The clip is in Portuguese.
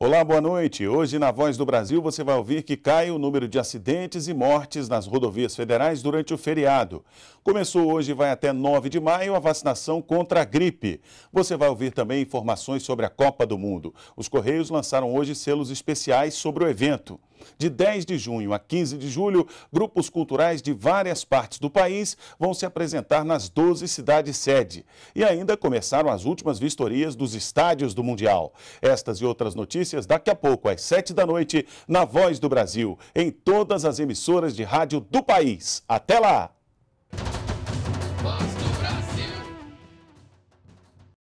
Olá, boa noite. Hoje, na Voz do Brasil, você vai ouvir que cai o número de acidentes e mortes nas rodovias federais durante o feriado. Começou hoje e vai até 9 de maio a vacinação contra a gripe. Você vai ouvir também informações sobre a Copa do Mundo. Os Correios lançaram hoje selos especiais sobre o evento. De 10 de junho a 15 de julho, grupos culturais de várias partes do país vão se apresentar nas 12 cidades sede. E ainda começaram as últimas vistorias dos estádios do Mundial. Estas e outras notícias daqui a pouco, às 7 da noite, na Voz do Brasil, em todas as emissoras de rádio do país. Até lá!